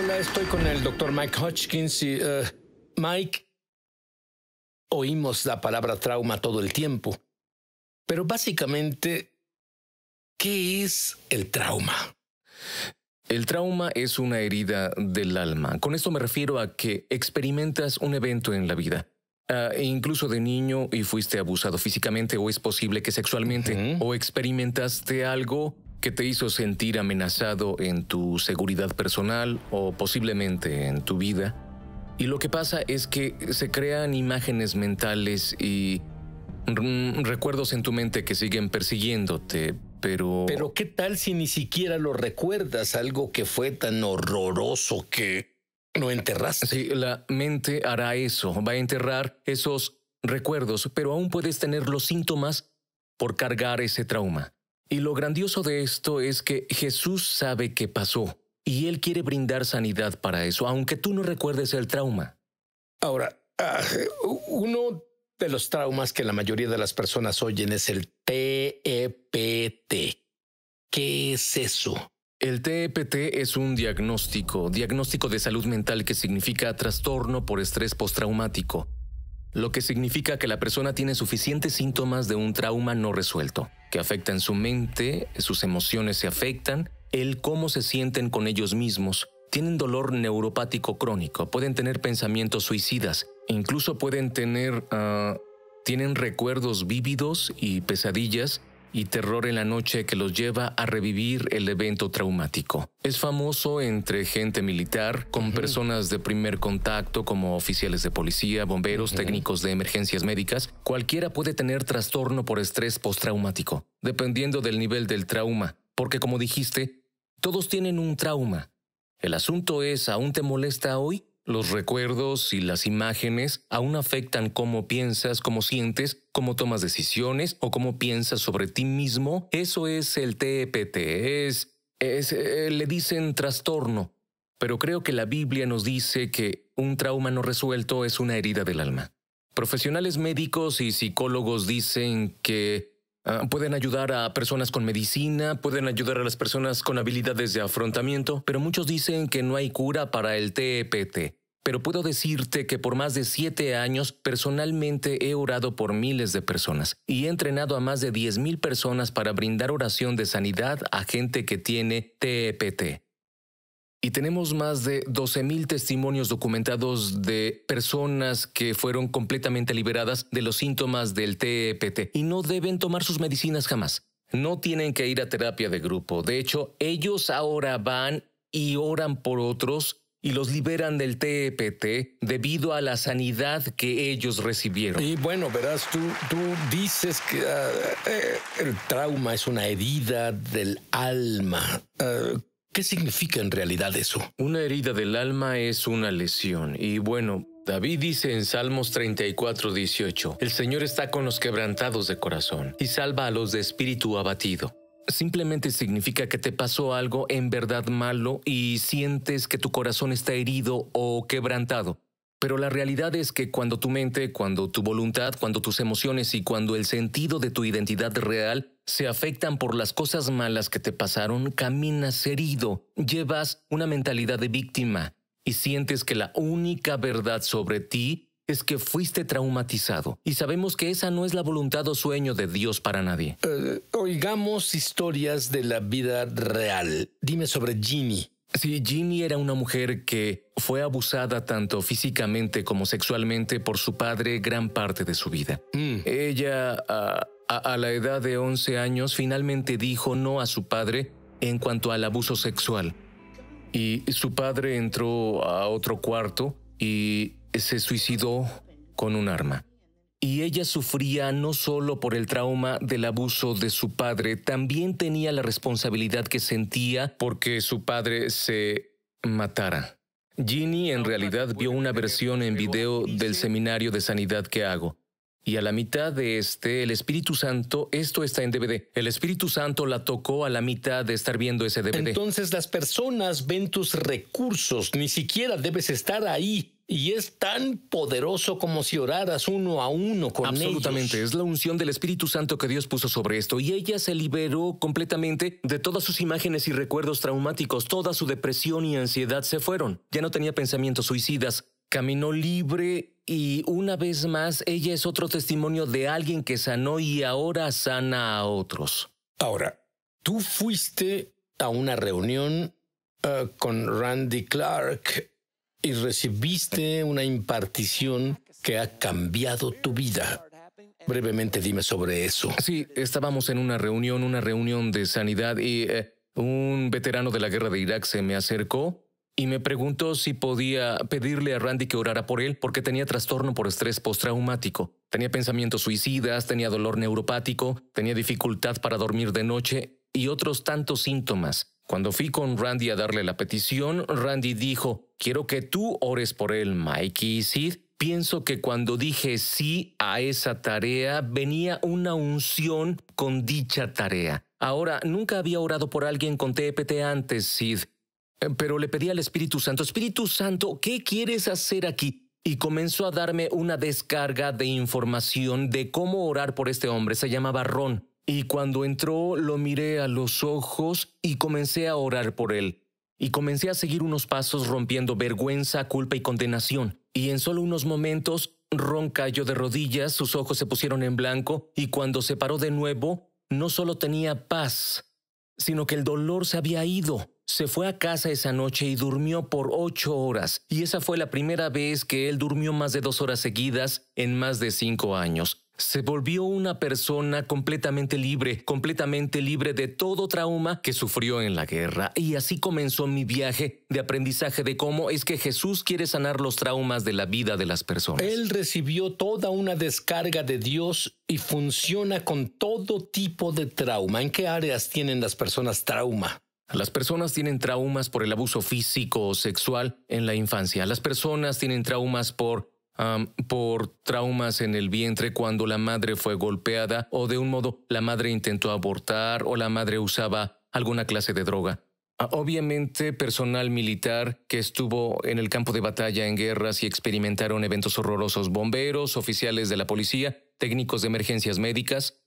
Hola, estoy con el doctor Mike Hodgkins y... Eh, Mike, oímos la palabra trauma todo el tiempo, pero básicamente, ¿qué es el trauma? El trauma es una herida del alma. Con esto me refiero a que experimentas un evento en la vida. Ah, e incluso de niño y fuiste abusado físicamente o es posible que sexualmente o experimentaste algo que te hizo sentir amenazado en tu seguridad personal o posiblemente en tu vida. Y lo que pasa es que se crean imágenes mentales y recuerdos en tu mente que siguen persiguiéndote, pero... Pero ¿qué tal si ni siquiera lo recuerdas, algo que fue tan horroroso que no enterraste? Sí, la mente hará eso, va a enterrar esos recuerdos, pero aún puedes tener los síntomas por cargar ese trauma. Y lo grandioso de esto es que Jesús sabe qué pasó y Él quiere brindar sanidad para eso, aunque tú no recuerdes el trauma. Ahora, ah, uno de los traumas que la mayoría de las personas oyen es el TEPT. E ¿Qué es eso? El TEPT e es un diagnóstico, diagnóstico de salud mental que significa trastorno por estrés postraumático, lo que significa que la persona tiene suficientes síntomas de un trauma no resuelto que afectan su mente, sus emociones se afectan, el cómo se sienten con ellos mismos. Tienen dolor neuropático crónico, pueden tener pensamientos suicidas, incluso pueden tener... Ah, tienen recuerdos vívidos y pesadillas y terror en la noche que los lleva a revivir el evento traumático. Es famoso entre gente militar, con personas de primer contacto como oficiales de policía, bomberos, técnicos de emergencias médicas. Cualquiera puede tener trastorno por estrés postraumático, dependiendo del nivel del trauma, porque como dijiste, todos tienen un trauma. El asunto es, ¿aún te molesta hoy? Los recuerdos y las imágenes aún afectan cómo piensas, cómo sientes, cómo tomas decisiones o cómo piensas sobre ti mismo. Eso es el TEPT, es, eh, le dicen trastorno. Pero creo que la Biblia nos dice que un trauma no resuelto es una herida del alma. Profesionales médicos y psicólogos dicen que ah, pueden ayudar a personas con medicina, pueden ayudar a las personas con habilidades de afrontamiento, pero muchos dicen que no hay cura para el TEPT pero puedo decirte que por más de siete años personalmente he orado por miles de personas y he entrenado a más de 10.000 personas para brindar oración de sanidad a gente que tiene TEPT. E y tenemos más de 12.000 testimonios documentados de personas que fueron completamente liberadas de los síntomas del TEPT e y no deben tomar sus medicinas jamás. No tienen que ir a terapia de grupo. De hecho, ellos ahora van y oran por otros y los liberan del TEPT e debido a la sanidad que ellos recibieron. Y bueno, verás, tú, tú dices que ah, eh, el trauma es una herida del alma. Ah, ¿Qué significa en realidad eso? Una herida del alma es una lesión y bueno, David dice en Salmos 34, 18, El Señor está con los quebrantados de corazón y salva a los de espíritu abatido. Simplemente significa que te pasó algo en verdad malo y sientes que tu corazón está herido o quebrantado. Pero la realidad es que cuando tu mente, cuando tu voluntad, cuando tus emociones y cuando el sentido de tu identidad real se afectan por las cosas malas que te pasaron, caminas herido, llevas una mentalidad de víctima y sientes que la única verdad sobre ti es que fuiste traumatizado y sabemos que esa no es la voluntad o sueño de Dios para nadie. Eh, oigamos historias de la vida real. Dime sobre Ginny. Sí, Ginny era una mujer que fue abusada tanto físicamente como sexualmente por su padre gran parte de su vida. Mm. Ella, a la edad de 11 años, finalmente dijo no a su padre en cuanto al abuso sexual. Y su padre entró a otro cuarto y se suicidó con un arma. Y ella sufría no solo por el trauma del abuso de su padre, también tenía la responsabilidad que sentía porque su padre se matara. Ginny en realidad vio una versión en video del seminario de sanidad que hago. Y a la mitad de este, el Espíritu Santo, esto está en DVD, el Espíritu Santo la tocó a la mitad de estar viendo ese DVD. Entonces las personas ven tus recursos, ni siquiera debes estar ahí y es tan poderoso como si oraras uno a uno con Absolutamente. Es la unción del Espíritu Santo que Dios puso sobre esto. Y ella se liberó completamente de todas sus imágenes y recuerdos traumáticos. Toda su depresión y ansiedad se fueron. Ya no tenía pensamientos suicidas. Caminó libre y una vez más ella es otro testimonio de alguien que sanó y ahora sana a otros. Ahora, tú fuiste a una reunión eh, con Randy Clark y recibiste una impartición que ha cambiado tu vida. Brevemente dime sobre eso. Sí, estábamos en una reunión, una reunión de sanidad y eh, un veterano de la guerra de Irak se me acercó y me preguntó si podía pedirle a Randy que orara por él porque tenía trastorno por estrés postraumático. Tenía pensamientos suicidas, tenía dolor neuropático, tenía dificultad para dormir de noche y otros tantos síntomas. Cuando fui con Randy a darle la petición, Randy dijo, quiero que tú ores por él, Mikey y Sid. Pienso que cuando dije sí a esa tarea, venía una unción con dicha tarea. Ahora, nunca había orado por alguien con TPT antes, Sid. Pero le pedí al Espíritu Santo, Espíritu Santo, ¿qué quieres hacer aquí? y comenzó a darme una descarga de información de cómo orar por este hombre. Se llamaba Ron. Y cuando entró lo miré a los ojos y comencé a orar por él. Y comencé a seguir unos pasos rompiendo vergüenza, culpa y condenación. Y en solo unos momentos, Ron cayó de rodillas, sus ojos se pusieron en blanco y cuando se paró de nuevo, no solo tenía paz, sino que el dolor se había ido. Se fue a casa esa noche y durmió por ocho horas, y esa fue la primera vez que él durmió más de dos horas seguidas en más de cinco años. Se volvió una persona completamente libre, completamente libre de todo trauma que sufrió en la guerra. Y así comenzó mi viaje de aprendizaje de cómo es que Jesús quiere sanar los traumas de la vida de las personas. Él recibió toda una descarga de Dios y funciona con todo tipo de trauma. ¿En qué áreas tienen las personas trauma? Las personas tienen traumas por el abuso físico o sexual en la infancia. Las personas tienen traumas por por traumas en el vientre cuando la madre fue golpeada o de un modo la madre intentó abortar o la madre usaba alguna clase de droga. Ah, obviamente personal militar que estuvo en el campo de batalla en guerras y experimentaron eventos horrorosos, bomberos, oficiales de la policía, técnicos de emergencias médicas,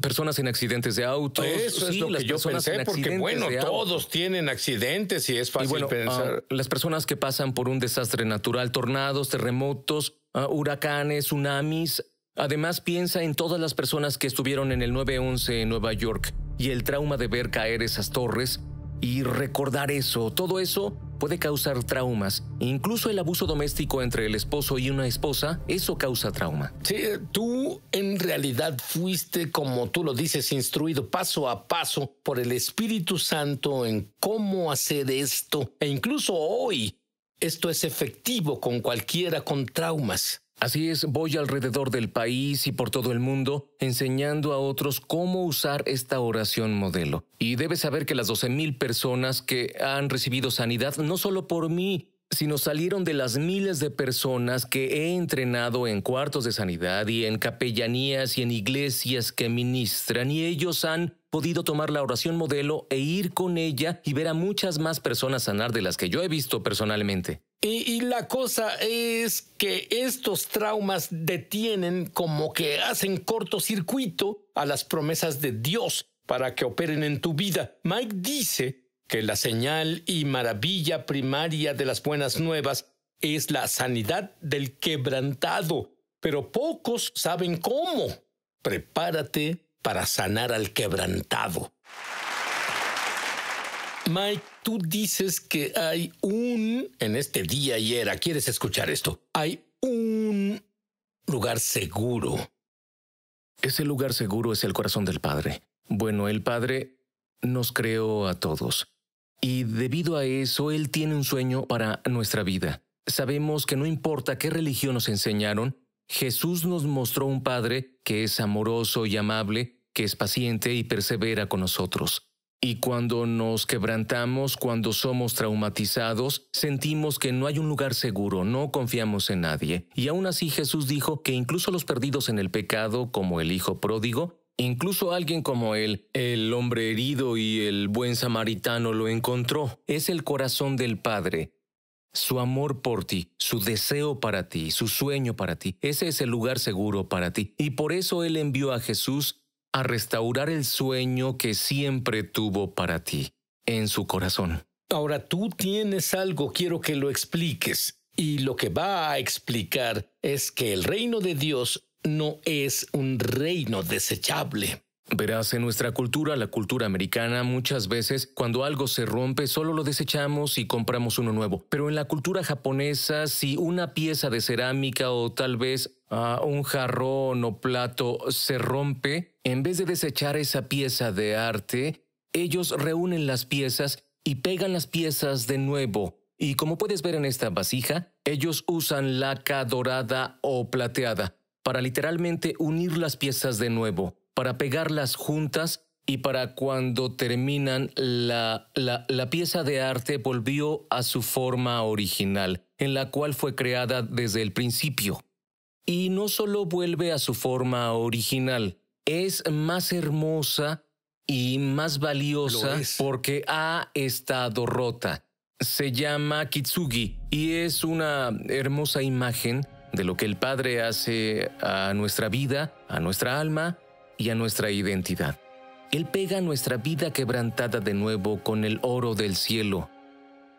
Personas en accidentes de auto. Eso es lo que yo pensé, porque bueno, todos tienen accidentes y es fácil ah, pensar. las personas que pasan por un desastre natural, tornados, terremotos, ah, huracanes, tsunamis. Además, piensa en todas las personas que estuvieron en el 911 en Nueva York y el trauma de ver caer esas torres y recordar eso. Todo eso puede causar traumas. Incluso el abuso doméstico entre el esposo y una esposa, eso causa trauma. Sí, eh, tú en realidad fuiste, como tú lo dices, instruido paso a paso por el Espíritu Santo en cómo hacer esto. E incluso hoy, esto es efectivo con cualquiera con traumas. Así es, voy alrededor del país y por todo el mundo enseñando a otros cómo usar esta oración modelo. Y debes saber que las 12.000 personas que han recibido sanidad, no solo por mí, sino salieron de las miles de personas que he entrenado en cuartos de sanidad y en capellanías y en iglesias que ministran, y ellos han podido tomar la oración modelo e ir con ella y ver a muchas más personas sanar de las que yo he visto personalmente. Y, la cosa es que estos traumas detienen como que hacen cortocircuito a las promesas de Dios para que operen en tu vida. Mike dice que la señal y maravilla primaria de las buenas nuevas es la sanidad del quebrantado, pero pocos saben cómo. Prepárate para sanar al quebrantado. Mike, tú dices que hay un, en este día y era, ¿quieres escuchar esto? Hay un lugar seguro. Ese lugar seguro es el corazón del Padre. Bueno, el Padre nos creó a todos. Y debido a eso, Él tiene un sueño para nuestra vida. Sabemos que no importa qué religión nos enseñaron, Jesús nos mostró un Padre que es amoroso y amable, que es paciente y persevera con nosotros. Y cuando nos quebrantamos, cuando somos traumatizados, sentimos que no hay un lugar seguro, no confiamos en nadie. Y aún así Jesús dijo que incluso los perdidos en el pecado, como el Hijo pródigo, Incluso alguien como él, el hombre herido y el buen samaritano lo encontró. Es el corazón del Padre. Su amor por ti, su deseo para ti, su sueño para ti, ese es el lugar seguro para ti. Y por eso Él envió a Jesús a restaurar el sueño que siempre tuvo para ti en su corazón. Ahora tú tienes algo, quiero que lo expliques. Y lo que va a explicar es que el reino de Dios no es un reino desechable. Verás, en nuestra cultura, la cultura americana, muchas veces cuando algo se rompe solo lo desechamos y compramos uno nuevo. Pero en la cultura japonesa, si una pieza de cerámica o tal vez ah, un jarrón o plato se rompe, en vez de desechar esa pieza de arte, ellos reúnen las piezas y pegan las piezas de nuevo. Y como puedes ver en esta vasija, ellos usan laca dorada o plateada para literalmente unir las piezas de nuevo para pegarlas juntas y para cuando terminan, la, la, la, pieza de arte volvió a su forma original, en la cual fue creada desde el principio. Y no solo vuelve a su forma original, es más hermosa y más valiosa porque ha estado rota. Se llama Kitsugi y es una hermosa imagen de lo que el Padre hace a nuestra vida, a nuestra alma y a nuestra identidad. Él pega nuestra vida quebrantada de nuevo con el oro del cielo,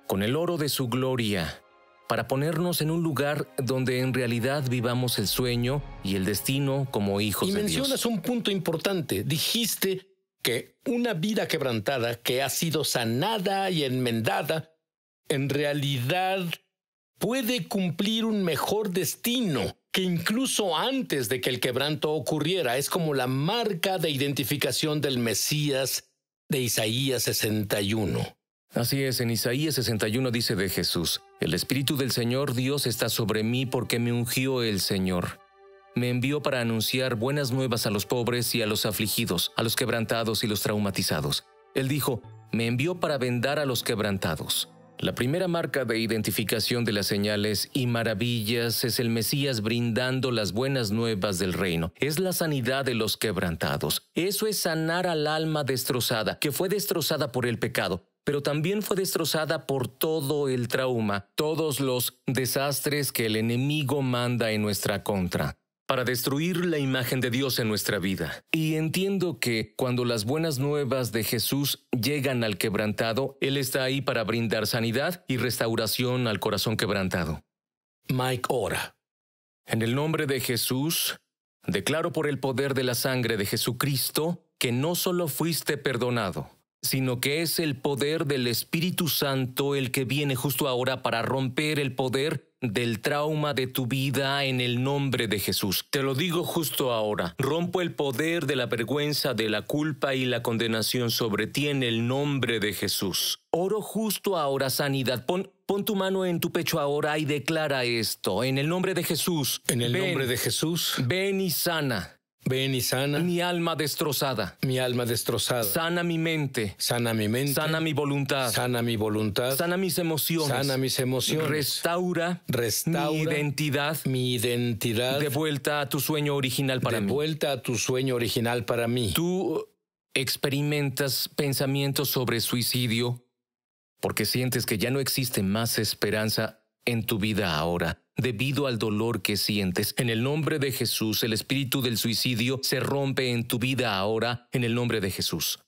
con el oro de su gloria, para ponernos en un lugar donde en realidad vivamos el sueño y el destino como hijos y de Dios. Y mencionas un punto importante. Dijiste que una vida quebrantada que ha sido sanada y enmendada, en realidad puede cumplir un mejor destino incluso antes de que el quebranto ocurriera es como la marca de identificación del Mesías de Isaías 61. Así es, en Isaías 61 dice de Jesús, El Espíritu del Señor Dios está sobre mí porque me ungió el Señor. Me envió para anunciar buenas nuevas a los pobres y a los afligidos, a los quebrantados y los traumatizados. Él dijo, Me envió para vendar a los quebrantados la primera marca de identificación de las señales y maravillas es el Mesías brindando las buenas nuevas del reino. Es la sanidad de los quebrantados. Eso es sanar al alma destrozada, que fue destrozada por el pecado, pero también fue destrozada por todo el trauma, todos los desastres que el enemigo manda en nuestra contra para destruir la imagen de Dios en nuestra vida. Y entiendo que cuando las buenas nuevas de Jesús llegan al quebrantado, Él está ahí para brindar sanidad y restauración al corazón quebrantado. Mike ora. En el nombre de Jesús, declaro por el poder de la sangre de Jesucristo que no solo fuiste perdonado, sino que es el poder del Espíritu Santo el que viene justo ahora para romper el poder del trauma de tu vida en el nombre de Jesús. Te lo digo justo ahora. Rompo el poder de la vergüenza, de la culpa y la condenación sobre ti en el nombre de Jesús. Oro justo ahora sanidad. Pon, tu mano en tu pecho ahora y declara esto. En el nombre de Jesús. En el nombre de Jesús. Ven y sana. Ven y sana mi alma destrozada. Mi alma destrozada. Sana mi mente. Sana mi mente. Sana mi voluntad. Sana mi voluntad. Sana mis emociones. Sana mis emociones. Restaura, Restaura mi identidad. Mi identidad. De vuelta a tu sueño original para mí. De vuelta a tu sueño original para mí. Tú experimentas pensamientos sobre suicidio porque sientes que ya no existe más esperanza en tu vida ahora debido al dolor que sientes. En el nombre de Jesús, el espíritu del suicidio se rompe en tu vida ahora, en el nombre de Jesús.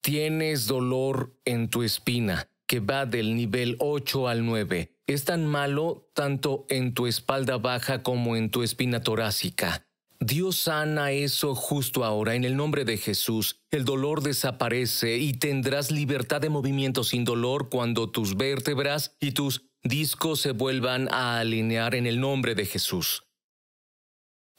Tienes dolor en tu espina, que va del nivel 8 al 9. Es tan malo tanto en tu espalda baja como en tu espina torácica. Dios sana eso justo ahora en el nombre de Jesús. El dolor desaparece y tendrás libertad de movimiento sin dolor cuando tus vértebras y tus discos se vuelvan a alinear en el nombre de Jesús.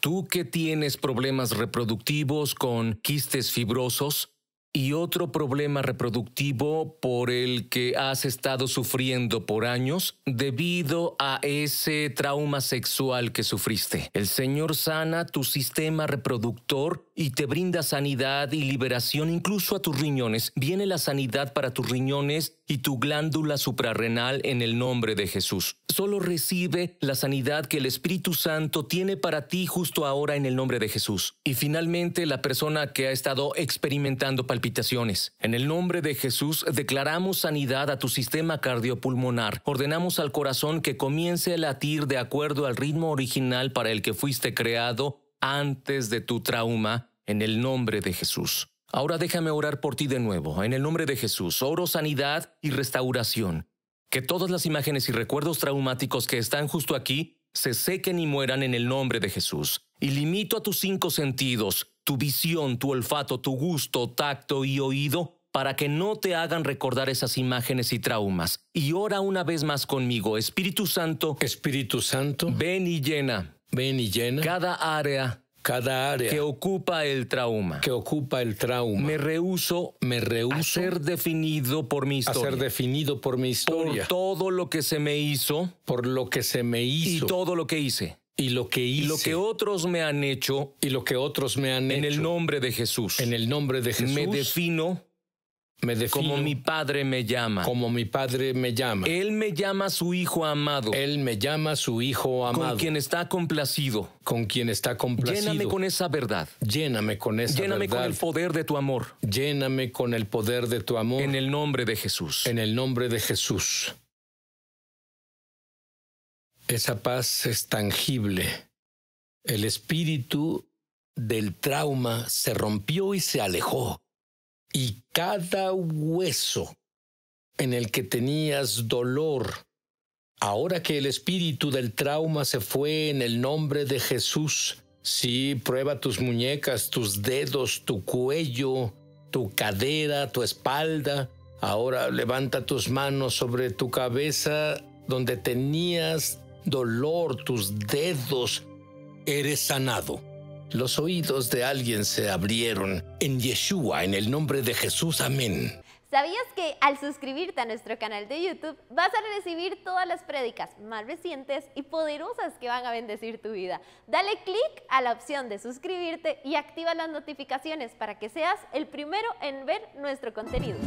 Tú que tienes problemas reproductivos con quistes fibrosos y otro problema reproductivo por el que has estado sufriendo por años debido a ese trauma sexual que sufriste. El Señor sana tu sistema reproductor y te brinda sanidad y liberación incluso a tus riñones. Viene la sanidad para tus riñones y tu glándula suprarrenal en el nombre de Jesús. Solo recibe la sanidad que el Espíritu Santo tiene para ti justo ahora en el nombre de Jesús. Y finalmente la persona que ha estado experimentando palpitaciones. En el nombre de Jesús declaramos sanidad a tu sistema cardiopulmonar. Ordenamos al corazón que comience a latir de acuerdo al ritmo original para el que fuiste creado antes de tu trauma en el nombre de Jesús. Ahora déjame orar por ti de nuevo, en el nombre de Jesús. Oro sanidad y restauración. Que todas las imágenes y recuerdos traumáticos que están justo aquí se sequen y mueran en el nombre de Jesús. Y limito a tus cinco sentidos, tu visión, tu olfato, tu gusto, tacto y oído, para que no te hagan recordar esas imágenes y traumas. Y ora una vez más conmigo, Espíritu Santo. Espíritu Santo. Ven y llena ven y llena cada área cada área que ocupa el trauma. Que ocupa el trauma. Me rehuso, me rehuso ser definido por mi historia. A ser definido por mi historia. Por todo lo que se me hizo, por lo que se me hizo y todo lo que hice. Y lo que hice. Y lo que otros me han hecho. Y lo que otros me han hecho. En el nombre de Jesús. En el nombre de Jesús. Me defino como mi padre me llama. Como mi padre me llama. Él me llama su hijo amado. Él me llama su hijo amado. Con quien está complacido. Con quien está complacido. Lléname con esa verdad. Lléname con esa verdad. Lléname con el poder de tu amor. Lléname con el poder de tu amor. En el nombre de Jesús. En el nombre de Jesús. Esa paz es tangible. El espíritu del trauma se rompió y se alejó y cada hueso en el que tenías dolor, ahora que el espíritu del trauma se fue en el nombre de Jesús, sí, prueba tus muñecas, tus dedos, tu cuello, tu cadera, tu espalda, ahora levanta tus manos sobre tu cabeza donde tenías dolor, tus dedos, eres sanado. Los oídos de alguien se abrieron en Yeshua, en el nombre de Jesús. Amén. ¿Sabías que al suscribirte a nuestro canal de YouTube vas a recibir todas las prédicas más recientes y poderosas que van a bendecir tu vida? Dale click a la opción de suscribirte y activa las notificaciones para que seas el primero en ver nuestro contenido.